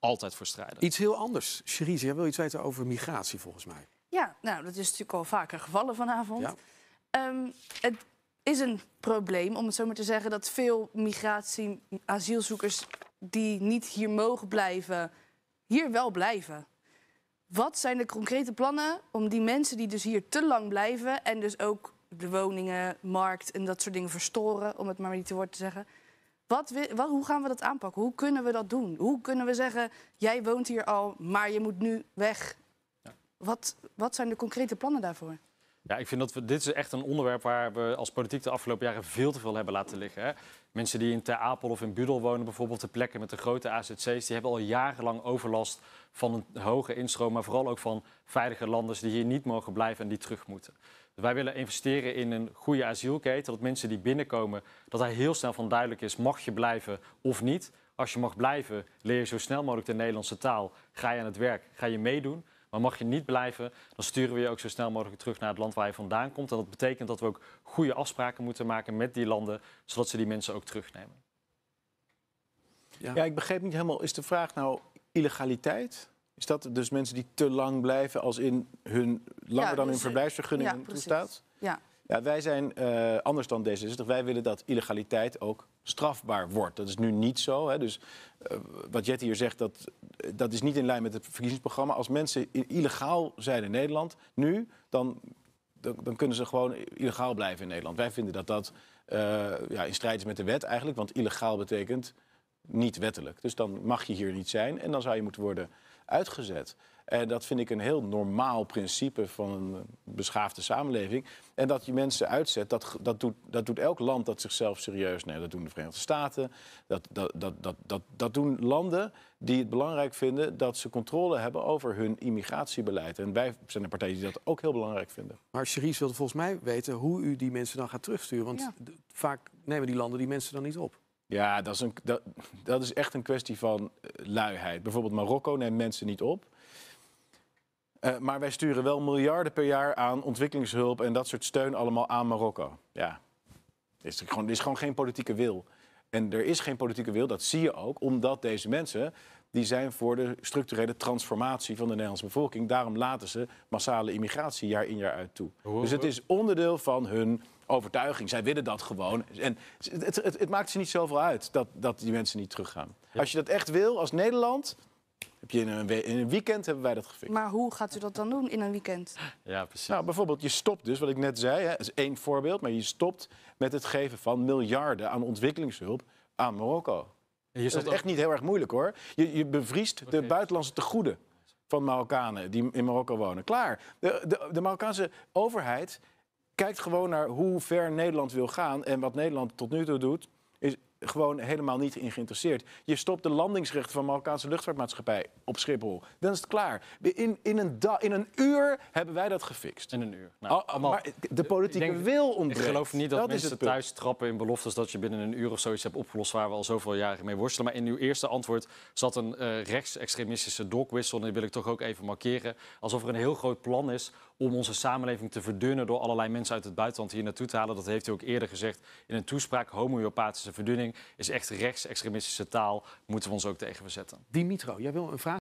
altijd voor strijden. Iets heel anders. Cherise, jij wil iets weten over migratie volgens mij. Ja, nou, dat is natuurlijk al vaker gevallen vanavond. Ja. Ehm, het is een probleem, om het zo maar te zeggen, dat veel migratie, asielzoekers die niet hier mogen blijven, hier wel blijven. Wat zijn de concrete plannen om die mensen die dus hier te lang blijven en dus ook de woningen, markt en dat soort dingen verstoren, om het maar niet te woord te zeggen, wat, hoe gaan we dat aanpakken? Hoe kunnen we dat doen? Hoe kunnen we zeggen, jij woont hier al, maar je moet nu weg? Wat, wat zijn de concrete plannen daarvoor? Ja, ik vind dat we, dit is echt een onderwerp waar we als politiek de afgelopen jaren veel te veel hebben laten liggen. Hè? Mensen die in Ter Apel of in Budel wonen, bijvoorbeeld de plekken met de grote AZC's, die hebben al jarenlang overlast van een hoge instroom, maar vooral ook van veilige landers die hier niet mogen blijven en die terug moeten. Dus wij willen investeren in een goede asielketen, dat mensen die binnenkomen, dat daar heel snel van duidelijk is, mag je blijven of niet. Als je mag blijven, leer je zo snel mogelijk de Nederlandse taal, ga je aan het werk, ga je meedoen. Maar mag je niet blijven, dan sturen we je ook zo snel mogelijk terug naar het land waar je vandaan komt. En dat betekent dat we ook goede afspraken moeten maken met die landen, zodat ze die mensen ook terugnemen. Ja, ja ik begreep niet helemaal. Is de vraag nou illegaliteit? Is dat dus mensen die te lang blijven als in hun langer dan hun dus, eh, verblijfsvergunning ja, toestaat? Ja, ja, wij zijn eh, anders dan D66. Wij willen dat illegaliteit ook strafbaar wordt. Dat is nu niet zo. Hè. Dus eh, wat Jet hier zegt, dat, dat is niet in lijn met het verkiezingsprogramma. Als mensen illegaal zijn in Nederland nu, dan, dan, kunnen ze gewoon illegaal blijven in Nederland. Wij vinden dat dat eh, ja, in strijd is met de wet eigenlijk. Want illegaal betekent niet wettelijk. Dus dan mag je hier niet zijn en dan zou je moeten worden uitgezet. En dat vind ik een heel normaal principe van een beschaafde samenleving. En dat je mensen uitzet, dat, dat, doet, dat doet elk land dat zichzelf serieus neemt. Dat doen de Verenigde Staten, dat, dat, dat, dat, dat, dat doen landen die het belangrijk vinden dat ze controle hebben over hun immigratiebeleid. En wij zijn een partij die dat ook heel belangrijk vinden. Maar Cherise wilde volgens mij weten hoe u die mensen dan gaat terugsturen. Want vaak nemen die landen die mensen dan niet op. Ja, dat is, een, dat, dat is echt een kwestie van eh, luiheid. Bijvoorbeeld Marokko neemt mensen niet op. Eh, maar wij sturen wel miljarden per jaar aan ontwikkelingshulp en dat soort steun allemaal aan Marokko. Ja, er is gewoon, er is gewoon geen politieke wil. En er is geen politieke wil, dat zie je ook, omdat deze mensen die zijn voor de structurele transformatie van de Nederlandse bevolking. Daarom laten ze massale immigratie jaar in jaar uit toe. Dus het is onderdeel van hun overtuiging. Zij willen dat gewoon. En het, het, het maakt ze niet zoveel uit dat, dat die mensen niet teruggaan. Als je dat echt wil als Nederland, heb je in, een, weekend hebben wij dat gefixt. Maar hoe gaat u dat dan doen in een weekend? Ja, precies. Nou, bijvoorbeeld, je stopt dus, wat ik net zei, hè, is één voorbeeld, maar je stopt met het geven van miljarden aan ontwikkelingshulp aan Marokko. Je dat is echt niet heel erg moeilijk hoor. Je, je bevriest de buitenlandse tegoeden van Marokkanen die in Marokko wonen. Klaar. De, de, de Marokkaanse overheid kijkt gewoon naar hoe ver Nederland wil gaan. En wat Nederland tot nu toe doet, is gewoon helemaal niet in geïnteresseerd. Je stopt de landingsrechten van Marokkaanse luchtvaartmaatschappij op Schiphol. Dan is het klaar. In, in, een, in een uur hebben wij dat gefixt. In een uur. Nou, maar de politieke wil ontbreekt. Ik geloof niet dat, dat mensen thuis trappen in beloftes... dat je binnen een uur of zoiets hebt opgelost... waar we al zoveel jaren mee worstelen. Maar in uw eerste antwoord zat een uh, rechtsextremistische dokwissel... en die wil ik toch ook even markeren. Alsof er een heel groot plan is om onze samenleving te verdunnen... door allerlei mensen uit het buitenland hier naartoe te halen. Dat heeft u ook eerder gezegd in een toespraak. Homeopathische verdunning is echt rechtsextremistische taal. Moeten we ons ook tegen verzetten. Dimitro, jij wil een vraag?